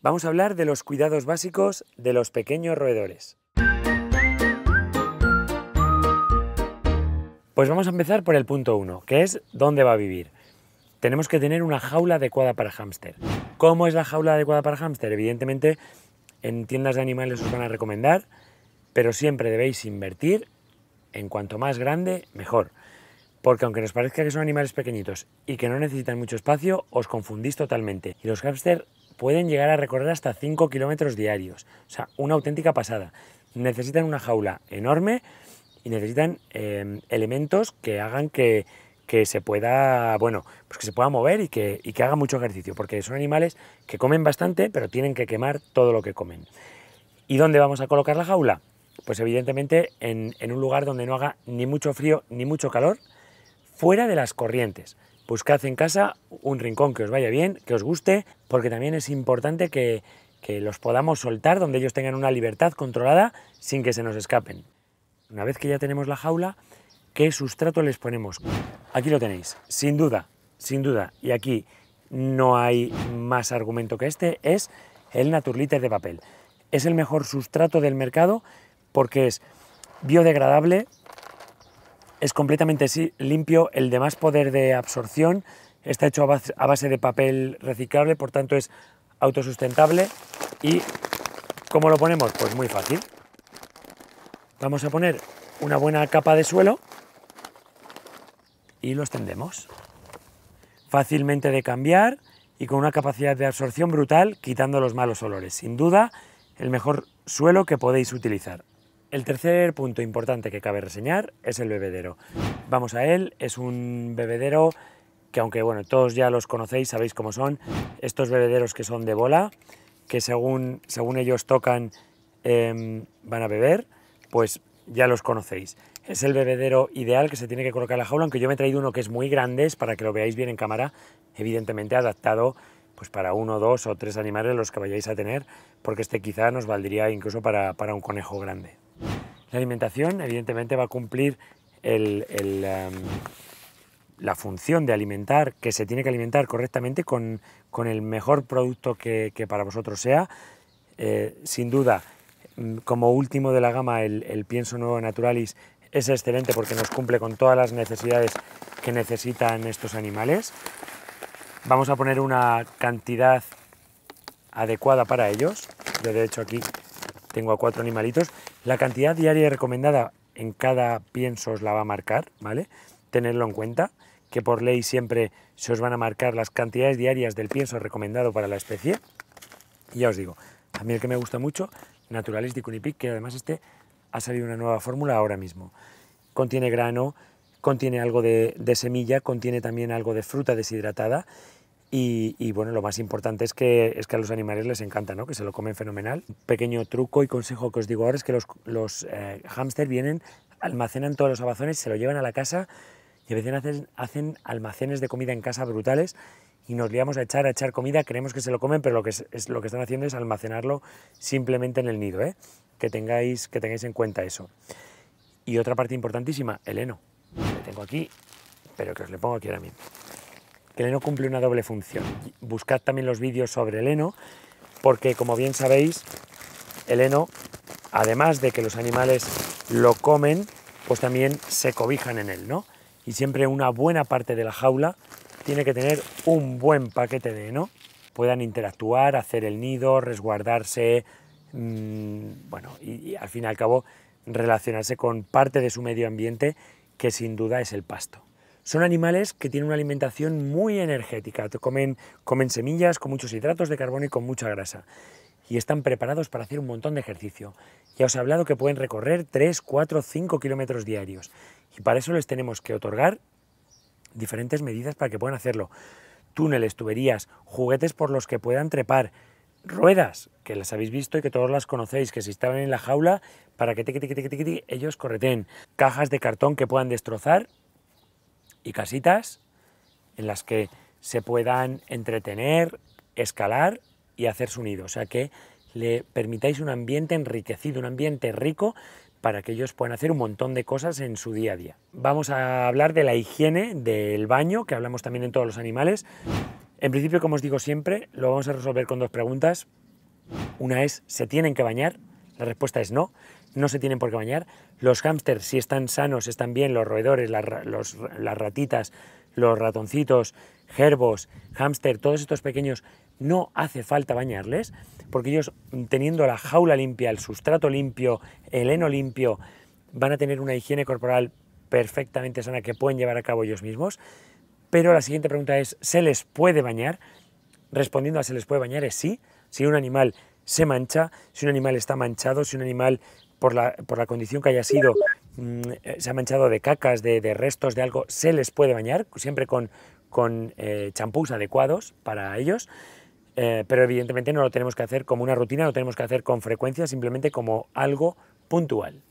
Vamos a hablar de los cuidados básicos de los pequeños roedores. Pues vamos a empezar por el punto 1, que es dónde va a vivir. Tenemos que tener una jaula adecuada para hámster. ¿Cómo es la jaula adecuada para hámster? Evidentemente, en tiendas de animales os van a recomendar, pero siempre debéis invertir en cuanto más grande, mejor. Porque aunque nos parezca que son animales pequeñitos y que no necesitan mucho espacio, os confundís totalmente. Y los hámster Pueden llegar a recorrer hasta 5 kilómetros diarios. O sea, una auténtica pasada. Necesitan una jaula enorme y necesitan em, elementos que hagan que, se pueda, bueno, pues que se pueda mover y que, haga mucho ejercicio, porque son animales que comen bastante, pero tienen que quemar todo lo que comen. ¿Y dónde vamos a colocar la jaula? Pues evidentemente en, en un lugar donde no haga ni mucho frío ni mucho calor, fuera de las corrientes buscad pues, en casa un rincón que os vaya bien, que os guste, porque también es importante que, que los podamos soltar donde ellos tengan una libertad controlada sin que se nos escapen. Una vez que ya tenemos la jaula, ¿qué sustrato les ponemos? Aquí lo tenéis, sin duda, sin duda, y aquí no hay más argumento que este, es el Naturliter de papel. Es el mejor sustrato del mercado porque es biodegradable, es completamente limpio, el de más poder de absorción está hecho a base de papel reciclable, por tanto es autosustentable y ¿cómo lo ponemos? Pues muy fácil. Vamos a poner una buena capa de suelo y lo extendemos. Fácilmente de cambiar y con una capacidad de absorción brutal quitando los malos olores. Sin duda, el mejor suelo que podéis utilizar. El tercer punto importante que cabe reseñar es el bebedero. Vamos a él, es un bebedero que aunque bueno, todos ya los conocéis, sabéis cómo son, estos bebederos que son de bola, que según, según ellos tocan em, van a beber, pues ya los conocéis. Es el bebedero ideal que se tiene que colocar en la jaula, aunque yo me he traído uno que es muy grande, es para que lo veáis bien en cámara, evidentemente adaptado pues para uno, dos o tres animales los que vayáis a tener, porque este quizá nos valdría incluso para un conejo grande. La alimentación, evidentemente, va a cumplir em, la función de alimentar, que se tiene que alimentar correctamente con, el mejor producto que, para vosotros sea. Eh, sin duda, mm, como último de la gama, el, el pienso nuevo Naturalis es excelente porque nos cumple con todas las necesidades que necesitan estos animales. Vamos a poner una cantidad adecuada para ellos. Yo de hecho aquí tengo a cuatro animalitos. La cantidad diaria recomendada en cada pienso os la va a marcar, ¿vale? Tenerlo en cuenta, que por ley siempre se os van a marcar las cantidades diarias del pienso recomendado para la especie. Y ya os digo, a mí el que me gusta mucho, Naturalistic Unipic, que además este ha salido una nueva fórmula ahora mismo. Contiene grano, contiene algo de semilla, contiene también algo de fruta deshidratada y, bueno, lo más importante es que, es que a los animales les encanta, ¿no? que se lo comen fenomenal. Un pequeño truco y consejo que os digo ahora es que los, los eh, vienen, almacenan todos los abazones, se lo llevan a la casa y a veces hacen, hacen almacenes de comida en casa brutales y nos liamos a echar, a echar comida, creemos que se lo comen, pero lo que, es, lo que están haciendo es almacenarlo simplemente en el nido, ¿eh? que, tengáis, que tengáis en cuenta eso. Y otra parte importantísima, el heno. Lo tengo aquí, pero que os le pongo aquí ahora mismo que el heno cumple una doble función. Buscad también los vídeos sobre el heno, porque como bien sabéis, el heno, además de que los animales lo comen, pues también se cobijan en él, ¿no? Y siempre una buena parte de la jaula tiene que tener un buen paquete de heno, puedan interactuar, hacer el nido, resguardarse, mm, bueno, y al fin y al cabo relacionarse con parte de su medio ambiente que sin duda es el pasto. Son animales que tienen una alimentación muy energética, comen, comen semillas con muchos hidratos de carbono y con mucha grasa y están preparados para hacer un montón de ejercicio. Ya os he hablado que pueden recorrer 3, 4, 5 kilómetros diarios y para eso les tenemos que otorgar diferentes medidas para que puedan hacerlo. Túneles, tuberías, juguetes por los que puedan trepar, ruedas, que las habéis visto y que todos las conocéis, que si estaban en la jaula, para que ellos correten. Cajas de cartón que puedan destrozar y casitas en las que se puedan entretener, escalar y hacer su nido. O sea que le permitáis un ambiente enriquecido, un ambiente rico para que ellos puedan hacer un montón de cosas en su día a día. Vamos a hablar de la higiene del baño, que hablamos también en todos los animales. En principio, como os digo siempre, lo vamos a resolver con dos preguntas. Una es, ¿se tienen que bañar? La respuesta es no, no se tienen por qué bañar. Los hámsters, si están sanos, están bien, los roedores, las, ratitas, los ratoncitos, gerbos, hámster, todos estos pequeños, no hace falta bañarles, porque ellos teniendo la jaula limpia, el sustrato limpio, el heno limpio, van a tener una higiene corporal perfectamente sana que pueden llevar a cabo ellos mismos. Pero la siguiente pregunta es, ¿se les puede bañar? Respondiendo a se les puede bañar es sí. Si un animal se mancha, si un animal está manchado, si un animal por la, por la condición que haya sido mm, eh, se ha manchado de cacas, de, restos, de algo, se les puede bañar, siempre con, eh, champús adecuados para ellos. Eh, pero evidentemente no lo tenemos que hacer como una rutina, lo tenemos que hacer con frecuencia, simplemente como algo puntual.